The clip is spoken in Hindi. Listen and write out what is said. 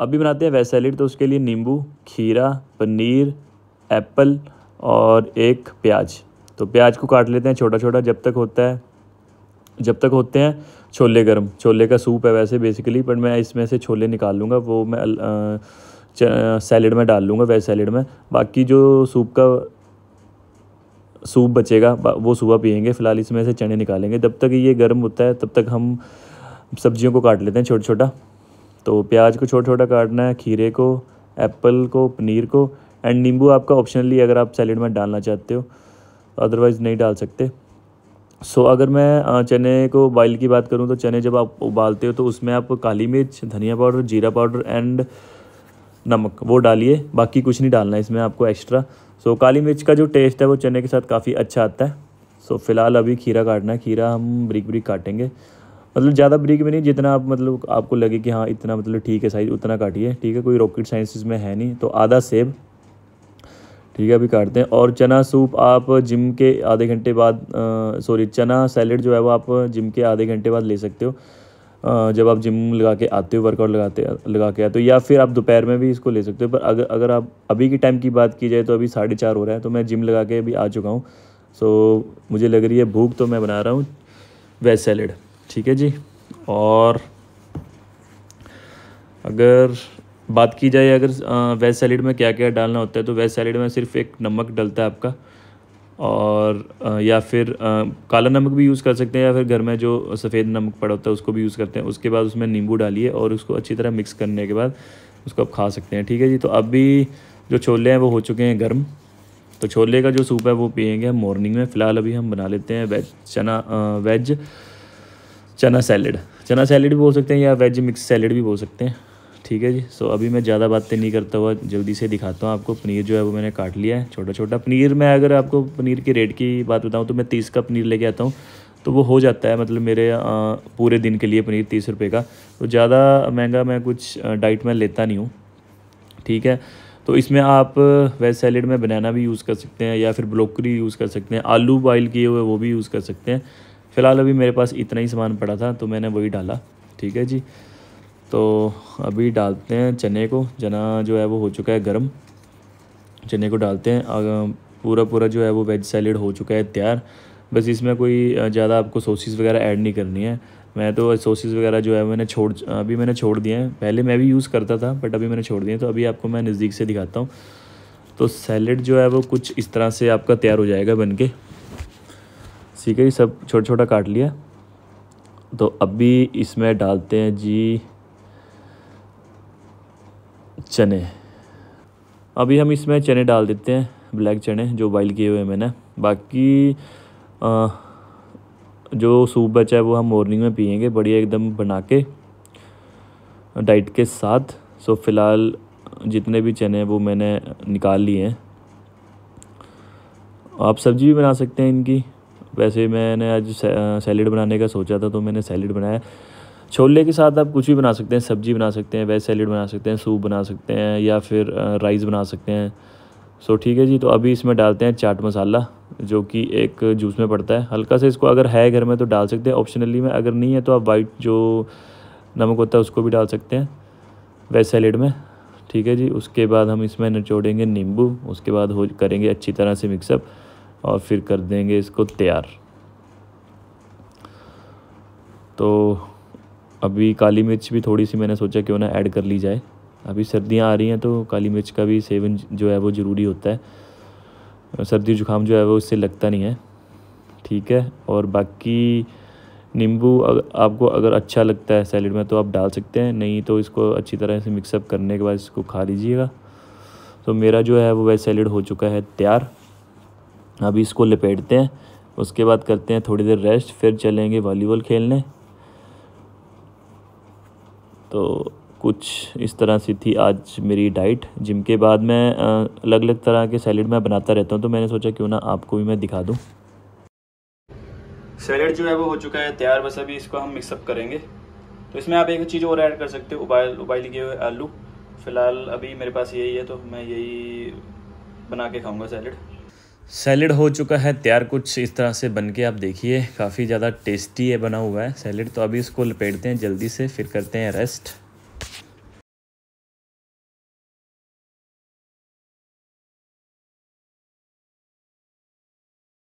अभी बनाते हैं वेज सैलड तो उसके लिए नींबू खीरा पनीर एप्पल और एक प्याज तो प्याज को काट लेते हैं छोटा छोटा जब तक होता है जब तक होते हैं छोले गर्म छोले का सूप है वैसे बेसिकली बट मैं इसमें से छोले निकाल लूँगा वो मैं सैलड में डाल लूँगा वेज सैलड में बाकी जो सूप का सूप बचेगा वो सुबह पियेंगे फ़िलहाल इसमें से चने निकालेंगे जब तक ये गर्म होता है तब तक हम सब्जियों को काट लेते हैं छोटा छोटा तो प्याज को छोटा छोटा काटना है खीरे को एप्पल को पनीर को एंड नींबू आपका ऑप्शनली अगर आप सैलड में डालना चाहते हो अदरवाइज़ नहीं डाल सकते सो so, अगर मैं चने को बॉइल की बात करूं तो चने जब आप उबालते हो तो उसमें आप काली मिर्च धनिया पाउडर जीरा पाउडर एंड नमक वो डालिए बाकी कुछ नहीं डालना है इसमें आपको एक्स्ट्रा सो so, काली मिर्च का जो टेस्ट है वो चने के साथ काफ़ी अच्छा आता है सो so, फ़िलहाल अभी खीरा काटना है खीरा हम ब्रिक ब्रिक काटेंगे मतलब ज़्यादा ब्रीक भी नहीं जितना आप मतलब आपको लगे कि हाँ इतना मतलब ठीक है साइज़ उतना काटिए ठीक है कोई रॉकेट साइंस इसमें है नहीं तो आधा सेब ठीक है अभी काटते हैं और चना सूप आप जिम के आधे घंटे बाद सॉरी चना सैलेड जो है वो आप जिम के आधे घंटे बाद ले सकते हो जब आप जिम लगा के आते हो वर्कआउट लगाते लगा के आते हो या फिर आप दोपहर में भी इसको ले सकते हो पर अगर अगर आप अभी के टाइम की बात की जाए तो अभी साढ़े चार हो रहा है तो मैं जिम लगा के अभी आ चुका हूँ सो मुझे लग रही है भूख तो मैं बना रहा हूँ वेज सैलेड ठीक है जी और अगर बात की जाए अगर वेज सैलड में क्या क्या डालना होता है तो वेज सैलड में सिर्फ एक नमक डलता है आपका और या फिर काला नमक भी यूज़ कर सकते हैं या फिर घर में जो सफ़ेद नमक पड़ा होता है उसको भी यूज़ करते हैं उसके बाद उसमें नींबू डालिए और उसको अच्छी तरह मिक्स करने के बाद उसको आप खा सकते हैं ठीक है जी तो अभी जो छोले हैं वो हो चुके हैं गर्म तो छोले का जो सूप है वो पियेंगे हम मॉर्निंग में फ़िलहाल अभी हम बना लेते हैं वेज चना वेज चना सैलड चना सैलड भी बोल सकते हैं या वेज मिक्स सैलड भी बोल सकते हैं ठीक है जी सो so, अभी मैं ज़्यादा बातें नहीं करता हुआ जल्दी से दिखाता हूँ आपको पनीर जो है वो मैंने काट लिया है छोटा छोटा पनीर मैं अगर आपको पनीर के रेट की बात बताऊँ तो मैं तीस का पनीर लेके आता हूँ तो वो हो जाता है मतलब मेरे पूरे दिन के लिए पनीर तीस रुपये का तो ज़्यादा महंगा मैं कुछ डाइट में लेता नहीं हूँ ठीक है तो इसमें आप वेज सैलड में बनाना भी यूज़ कर सकते हैं या फिर ब्रोकरी यूज़ कर सकते हैं आलू बॉयल किए हुए वो भी यूज़ कर सकते हैं फ़िलहाल अभी मेरे पास इतना ही सामान पड़ा था तो मैंने वही डाला ठीक है जी तो अभी डालते हैं चने को चना जो है वो हो चुका है गर्म चने को डालते हैं पूरा पूरा जो है वो वेज सैलड हो चुका है तैयार बस इसमें कोई ज़्यादा आपको सॉसेस वगैरह ऐड नहीं करनी है मैं तो सॉसेस वगैरह जो है मैंने छोड़ अभी मैंने छोड़ दिए हैं पहले मैं भी यूज़ करता था बट अभी मैंने छोड़ दिए तो अभी आपको मैं नज़दीक से दिखाता हूँ तो सैलड जो है वो कुछ इस तरह से आपका तैयार हो जाएगा बन के ठीक है ये सब छोटा छोटा काट लिया तो अभी इसमें डालते हैं जी चने अभी हम इसमें चने डाल देते हैं ब्लैक चने जो बॉइल किए हुए हैं मैंने बाकी आ, जो सूप बचा है वो हम मॉर्निंग में पियेंगे बढ़िया एकदम बना के डाइट के साथ सो फ़िलहाल जितने भी चने हैं वो मैंने निकाल लिए हैं आप सब्ज़ी भी बना सकते हैं इनकी वैसे मैंने आज सैलेड बनाने का सोचा था तो मैंने सैलेड बनाया छोले के साथ आप कुछ भी बना सकते हैं सब्जी बना सकते हैं वेज सैलेड बना सकते हैं सूप बना सकते हैं या फिर राइस बना सकते हैं सो ठीक है जी तो अभी इसमें डालते हैं चाट मसाला जो कि एक जूस में पड़ता है हल्का से इसको अगर है घर में तो डाल सकते हैं ऑप्शनली में अगर नहीं है तो आप वाइट जो नमक होता है उसको भी डाल सकते हैं वेज सैलेड में ठीक है जी उसके बाद हम इसमें निचोड़ेंगे नींबू उसके बाद हो करेंगे अच्छी तरह से मिक्सअप और फिर कर देंगे इसको तैयार तो अभी काली मिर्च भी थोड़ी सी मैंने सोचा क्यों ना ऐड कर ली जाए अभी सर्दियाँ आ रही हैं तो काली मिर्च का भी सेवन जो है वो ज़रूरी होता है सर्दी जुकाम जो है वो उससे लगता नहीं है ठीक है और बाकी नींबू आपको अगर अच्छा लगता है सैलड में तो आप डाल सकते हैं नहीं तो इसको अच्छी तरह से मिक्सअप करने के बाद इसको खा लीजिएगा तो मेरा जो है वो वेज सैलड हो चुका है तैयार अभी इसको लपेटते हैं उसके बाद करते हैं थोड़ी देर रेस्ट फिर चलेंगे वॉलीबॉल खेलने तो कुछ इस तरह से थी आज मेरी डाइट जिम के बाद मैं अलग अलग तरह के सैलड मैं बनाता रहता हूँ तो मैंने सोचा क्यों ना आपको भी मैं दिखा दूँ सैलड जो है वो हो चुका है तैयार बस अभी इसको हम मिक्सअप करेंगे तो इसमें आप एक चीज़ और ऐड कर सकते हो उबाल उबाल लिए हुए आलू फ़िलहाल अभी मेरे पास यही है तो मैं यही बना के खाऊंगा सैलड सैलड हो चुका है तैयार कुछ इस तरह से बन के आप देखिए काफ़ी ज़्यादा टेस्टी है बना हुआ है सैलड तो अभी इसको लपेटते हैं जल्दी से फिर करते हैं रेस्ट